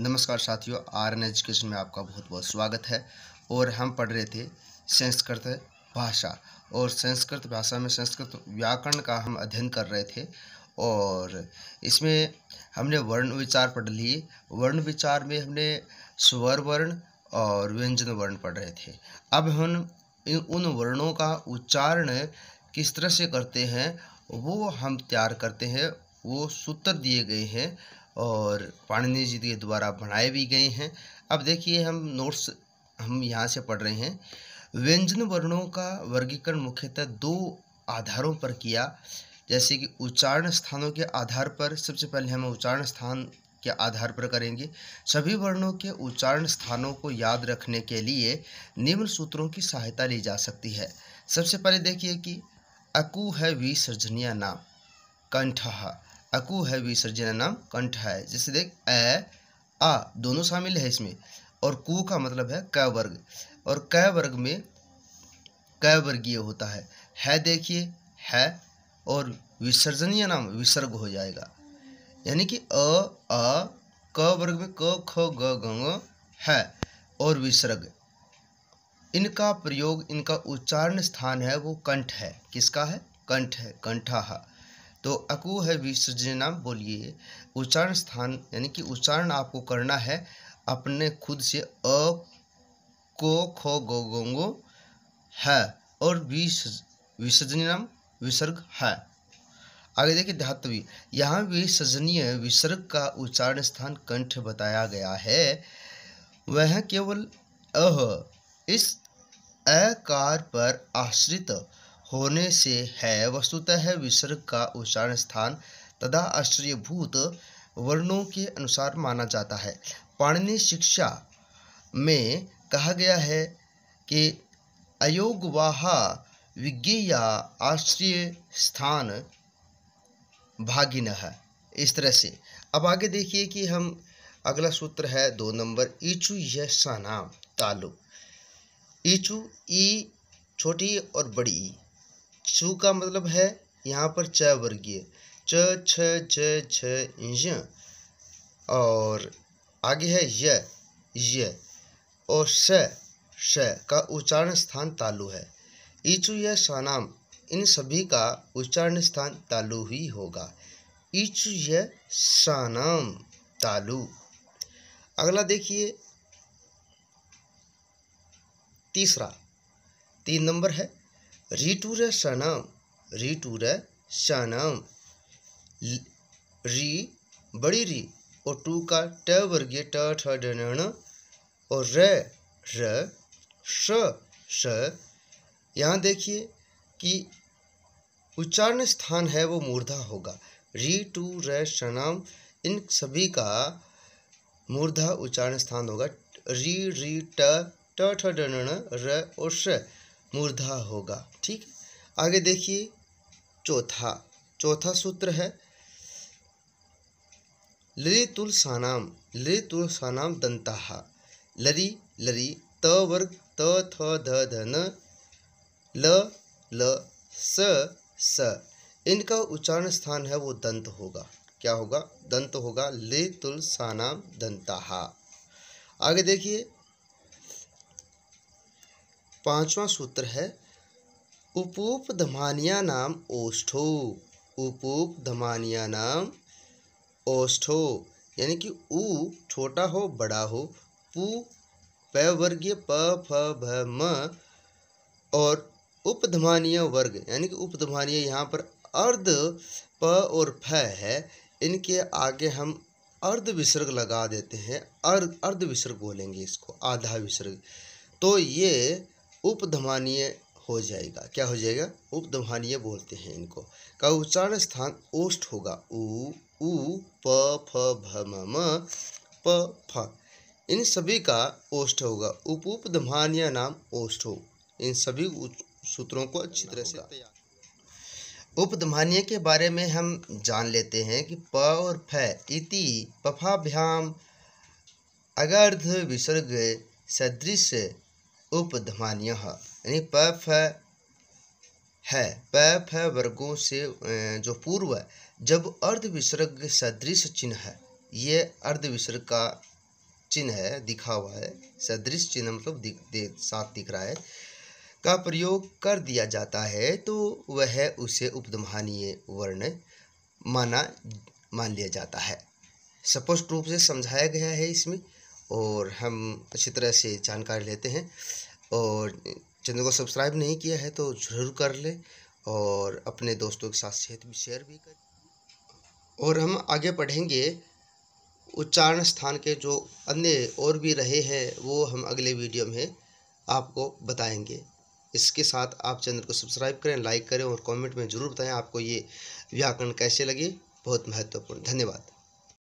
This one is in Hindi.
नमस्कार साथियों आर एन एजुकेशन में आपका बहुत बहुत स्वागत है और हम पढ़ रहे थे संस्कृत भाषा और संस्कृत भाषा में संस्कृत व्याकरण का हम अध्ययन कर रहे थे और इसमें हमने वर्ण विचार पढ़ लिए वर्ण विचार में हमने स्वर वर्ण और व्यंजन वर्ण पढ़ रहे थे अब हम उन वर्णों का उच्चारण किस तरह से करते हैं वो हम तैयार करते हैं वो सूत्र दिए गए हैं और पाणिनि जी के द्वारा बनाए भी गए हैं अब देखिए हम नोट्स हम यहाँ से पढ़ रहे हैं व्यंजन वर्णों का वर्गीकरण मुख्यतः दो आधारों पर किया जैसे कि उच्चारण स्थानों के आधार पर सबसे पहले हम उच्चारण स्थान के आधार पर करेंगे सभी वर्णों के उच्चारण स्थानों को याद रखने के लिए निम्न सूत्रों की सहायता ली जा सकती है सबसे पहले देखिए कि अकु है विसर्जनीय नाम कंठ अकु है विसर्जन नाम कंठ है जैसे देख अ आ दोनों शामिल है इसमें और कु का मतलब है क वर्ग और क वर्ग में क वर्गीय होता है है देखिए है और विसर्जनीय नाम विसर्ग हो जाएगा यानी कि अ आ क वर्ग में क ख ग ग है और विसर्ग इनका प्रयोग इनका उच्चारण स्थान है वो कंठ है किसका है कंठ है कंठा तो अकु है नाम बोलिए उच्चारण स्थान यानी कि उच्चारण आपको करना है अपने खुद से अ को खो गो है और विस नाम विसर्ग है आगे देखिए धातवी यहाँ भी सजनीय विसर्ग का उच्चारण स्थान कंठ बताया गया है वह केवल अह इस अकार पर आश्रित होने से है वस्तुतः विसर्ग का उच्चारण स्थान तथा आश्चर्यभूत वर्णों के अनुसार माना जाता है पाणिनि शिक्षा में कहा गया है कि अयोगवाहा या आश्रय स्थान भागिन है इस तरह से अब आगे देखिए कि हम अगला सूत्र है दो नंबर ईचु यह नाम तालु ईचु ई छोटी और बड़ी सु का मतलब है यहाँ पर च वर्गीय च छ छ और आगे है य य और स श का उच्चारण स्थान तालु है ईचु य शानाम इन सभी का उच्चारण स्थान तालु ही होगा ईचु य शानाम तालु अगला देखिए तीसरा तीन नंबर है सनम शनाम रिटुर सनम री बड़ी री और टू का ट वर्गीय ट ठ और र र श श यहाँ देखिए कि उच्चारण स्थान है वो मूर्धा होगा री टू र शनाम इन सभी का मूर्धा उच्चारण स्थान होगा री री ट ट ठ ड र और श मूर्धा होगा ठीक आगे देखिए चौथा चौथा सूत्र है लरी तुल सानाम लरी तुल सानाम दंताहा लरी लरी त वर्ग त थ ध ध न ल ल स स इनका उच्चारण स्थान है वो दंत होगा क्या होगा दंत होगा ले तुल सानाम दंताहा आगे देखिए पांचवा सूत्र है उपूप धमानिया नाम ओष्ठो उपूप धमानिया नाम ओष्ठो यानी कि उ छोटा हो बड़ा हो पू वर्गीय प फ भ म और उपधमानीय वर्ग यानी कि उपधमानीय यहाँ पर अर्ध प और फ है इनके आगे हम अर्ध विसर्ग लगा देते हैं अर्ध अर्ध विसर्ग बोलेंगे इसको आधा विसर्ग तो ये उपधमानीय हो जाएगा क्या हो जाएगा उपधमानीय बोलते हैं इनको का उच्चारण स्थान ओष्ठ होगा उ उ प फ भ म म प फ इन सभी का ओष्ठ होगा उप उपधमानीय नाम ओष्ठ हो इन सभी सूत्रों को अच्छी तरह से उपधमानीय के बारे में हम जान लेते हैं कि प और फ इति पफाभ्याम अगर्ध विसर्ग सदृश उपधमान्य यानी प फ है प फ वर्गों से जो पूर्व है जब अर्ध विसर्ग सदृश चिन्ह है ये अर्ध विसर्ग का चिन्ह है दिखा हुआ है सदृश चिन्ह मतलब दिख दे, साथ दिख रहा है का प्रयोग कर दिया जाता है तो वह उसे उपधमानीय वर्ण माना मान लिया जाता है स्पष्ट रूप से समझाया गया है इसमें और हम अच्छी तरह से जानकारी लेते हैं और चैनल को सब्सक्राइब नहीं किया है तो ज़रूर कर लें और अपने दोस्तों के साथ सेहत भी शेयर भी करें और हम आगे पढ़ेंगे उच्चारण स्थान के जो अन्य और भी रहे हैं वो हम अगले वीडियो में आपको बताएंगे इसके साथ आप चैनल को सब्सक्राइब करें लाइक करें और कमेंट में ज़रूर बताएं आपको ये व्याकरण कैसे लगे बहुत महत्वपूर्ण धन्यवाद